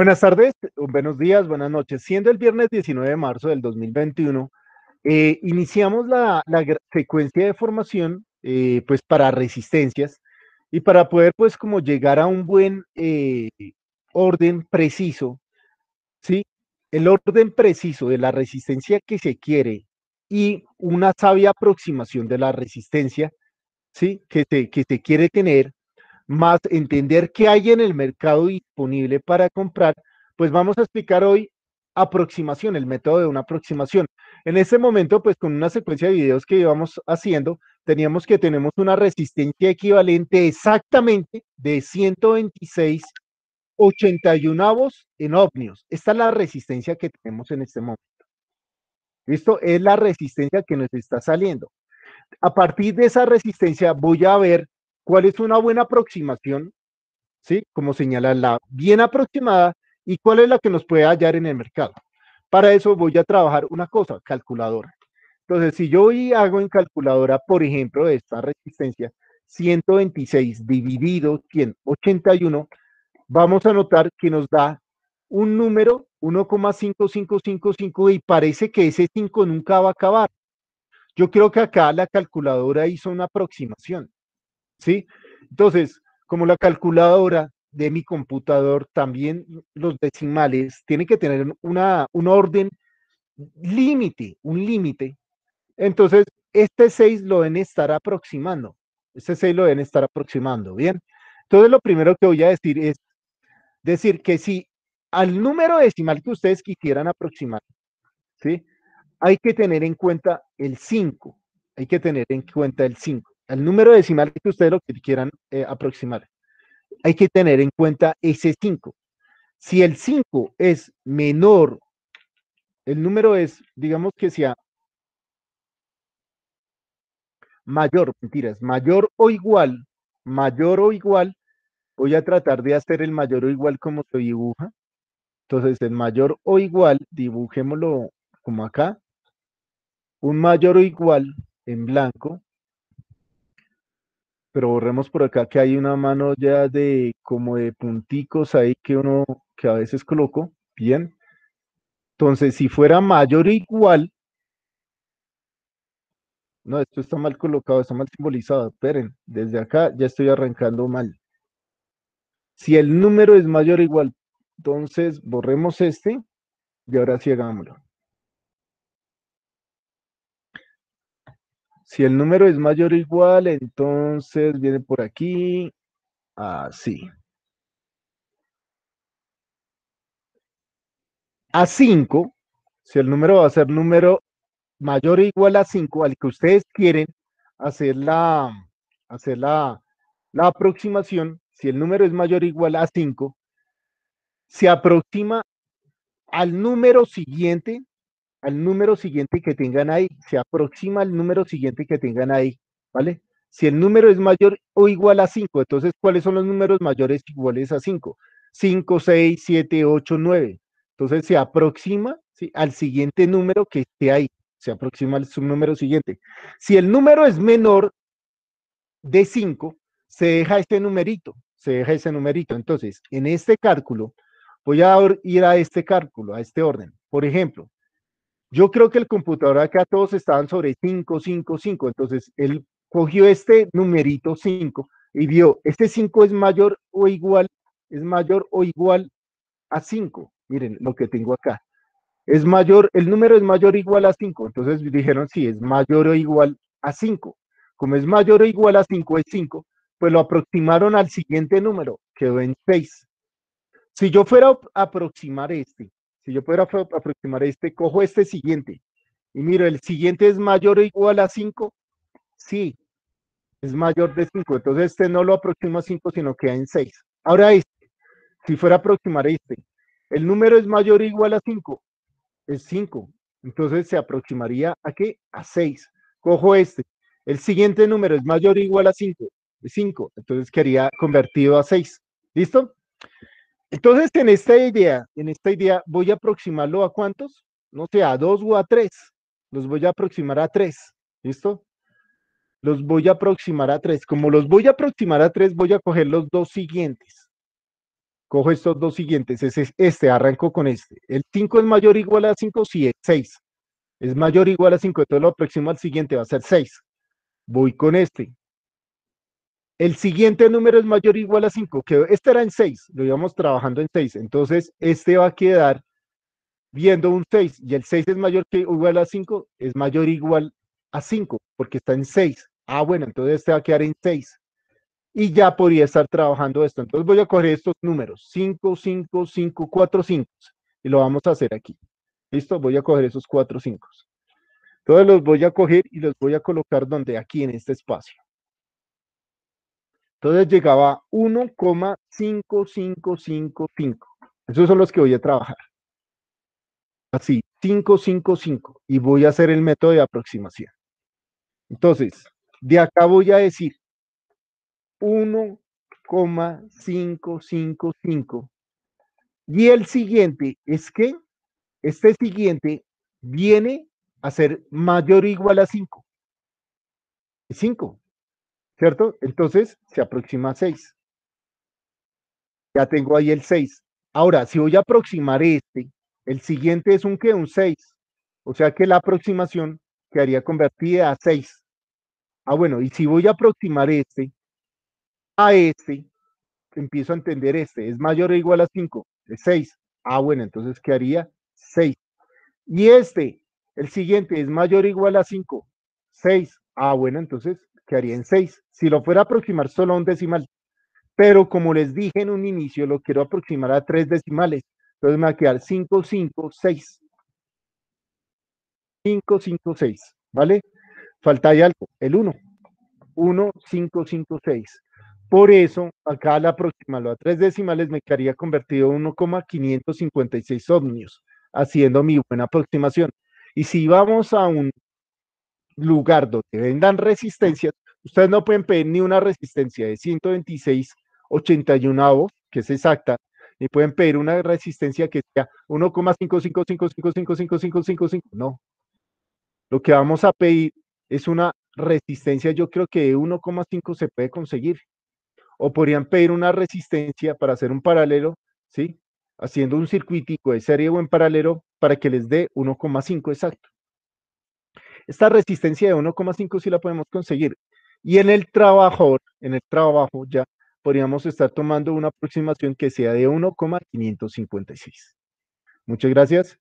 Buenas tardes, buenos días, buenas noches. Siendo el viernes 19 de marzo del 2021, eh, iniciamos la, secuencia de formación eh, pues para resistencias y para poder pues como llegar a un buen eh, orden preciso, ¿sí? El orden preciso de la resistencia que se quiere y una sabia aproximación de la resistencia, ¿sí? Que que se quiere tener más entender qué hay en el mercado disponible para comprar, pues vamos a explicar hoy aproximación, el método de una aproximación. En ese momento, pues con una secuencia de videos que íbamos haciendo, teníamos que tenemos una resistencia equivalente exactamente de 126,81 avos en ovnios. Esta es la resistencia que tenemos en este momento. Esto es la resistencia que nos está saliendo. A partir de esa resistencia voy a ver cuál es una buena aproximación, ¿sí? Como señala la bien aproximada y cuál es la que nos puede hallar en el mercado. Para eso voy a trabajar una cosa, calculadora. Entonces, si yo hago en calculadora, por ejemplo, esta resistencia, 126 dividido 181, vamos a notar que nos da un número 1,5555 y parece que ese 5 nunca va a acabar. Yo creo que acá la calculadora hizo una aproximación. ¿sí? Entonces, como la calculadora de mi computador, también los decimales tienen que tener un orden límite, un límite. Entonces, este 6 lo deben estar aproximando. Este 6 lo deben estar aproximando, ¿bien? Entonces, lo primero que voy a decir es decir que si al número decimal que ustedes quisieran aproximar, ¿sí? Hay que tener en cuenta el 5. Hay que tener en cuenta el 5. El número decimal que ustedes lo quieran eh, aproximar. Hay que tener en cuenta ese 5. Si el 5 es menor, el número es, digamos que sea mayor, mentiras, mayor o igual, mayor o igual, voy a tratar de hacer el mayor o igual como se dibuja. Entonces, el mayor o igual, dibujémoslo como acá. Un mayor o igual en blanco, pero borremos por acá que hay una mano ya de como de punticos ahí que uno que a veces coloco, bien. Entonces, si fuera mayor o igual, no, esto está mal colocado, está mal simbolizado, esperen, desde acá ya estoy arrancando mal. Si el número es mayor o igual, entonces borremos este y ahora sí hagámoslo. Si el número es mayor o igual, entonces viene por aquí, así. A 5, si el número va a ser número mayor o igual a 5, al que ustedes quieren hacer la, hacer la, la aproximación, si el número es mayor o igual a 5, se aproxima al número siguiente al número siguiente que tengan ahí, se aproxima al número siguiente que tengan ahí, ¿vale? Si el número es mayor o igual a 5, entonces, ¿cuáles son los números mayores iguales a 5? 5, 6, 7, 8, 9. Entonces, se aproxima al siguiente número que esté ahí, se aproxima al subnúmero siguiente. Si el número es menor de 5, se deja este numerito, se deja ese numerito. Entonces, en este cálculo, voy a ir a este cálculo, a este orden. Por ejemplo, yo creo que el computador acá todos estaban sobre 5, 5, 5. Entonces él cogió este numerito 5 y vio, este 5 es mayor o igual, es mayor o igual a 5. Miren lo que tengo acá. Es mayor, el número es mayor o igual a 5. Entonces dijeron, sí, es mayor o igual a 5. Como es mayor o igual a 5 es 5, pues lo aproximaron al siguiente número, quedó en 6. Si yo fuera a aproximar este si yo pudiera aproximar este, cojo este siguiente y miro, ¿el siguiente es mayor o igual a 5? Sí, es mayor de 5. Entonces este no lo aproxima a 5, sino queda en 6. Ahora este, si fuera a aproximar este, ¿el número es mayor o igual a 5? Es 5. Entonces se aproximaría a qué? A 6. Cojo este. El siguiente número es mayor o igual a 5. 5. Entonces quedaría convertido a 6. ¿Listo? Entonces, en esta idea, en esta idea, voy a aproximarlo a cuántos? No sé, a dos o a tres. Los voy a aproximar a tres. ¿Listo? Los voy a aproximar a tres. Como los voy a aproximar a tres, voy a coger los dos siguientes. Cojo estos dos siguientes. Ese es este, arranco con este. El 5 es mayor o igual a 5, sí, es 6. Es mayor o igual a 5, entonces lo aproximo al siguiente, va a ser 6. Voy con este. El siguiente número es mayor o igual a 5. Este era en 6, lo íbamos trabajando en 6. Entonces, este va a quedar viendo un 6 y el 6 es mayor que o igual a 5, es mayor o igual a 5 porque está en 6. Ah, bueno, entonces este va a quedar en 6 y ya podría estar trabajando esto. Entonces voy a coger estos números, 5, 5, 5, 4, 5, y lo vamos a hacer aquí. ¿Listo? Voy a coger esos 4, 5. Entonces los voy a coger y los voy a colocar donde aquí en este espacio. Entonces llegaba 1,5555. Esos son los que voy a trabajar. Así, 555. Y voy a hacer el método de aproximación. Entonces, de acá voy a decir 1,555. Y el siguiente es que este siguiente viene a ser mayor o igual a 5. 5. ¿cierto? Entonces se aproxima a 6. Ya tengo ahí el 6. Ahora, si voy a aproximar este, el siguiente es un que, un 6. O sea que la aproximación quedaría convertida a 6. Ah, bueno, y si voy a aproximar este a este, empiezo a entender este, es mayor o igual a 5, es 6. Ah, bueno, entonces ¿qué haría? 6. Y este, el siguiente, es mayor o igual a 5, 6. Ah, bueno, entonces quedaría en 6. Si lo fuera a aproximar solo a un decimal, pero como les dije en un inicio, lo quiero aproximar a tres decimales, entonces me va a quedar 5, 5, 6. 5, 5, 6, ¿vale? Falta ahí algo, el 1. 1, 5, 5, 6. Por eso, acá al aproximarlo a tres decimales me quedaría convertido en 1,556 ohmios, haciendo mi buena aproximación. Y si vamos a un lugar donde vendan resistencias, Ustedes no pueden pedir ni una resistencia de 126,81 81 que es exacta, ni pueden pedir una resistencia que sea 1,5555555555. No. Lo que vamos a pedir es una resistencia, yo creo que de 1,5 se puede conseguir. O podrían pedir una resistencia para hacer un paralelo, ¿sí? Haciendo un circuitico de serie o en paralelo para que les dé 1,5 exacto. Esta resistencia de 1,5 sí la podemos conseguir. Y en el trabajo, en el trabajo ya podríamos estar tomando una aproximación que sea de 1,556. Muchas gracias.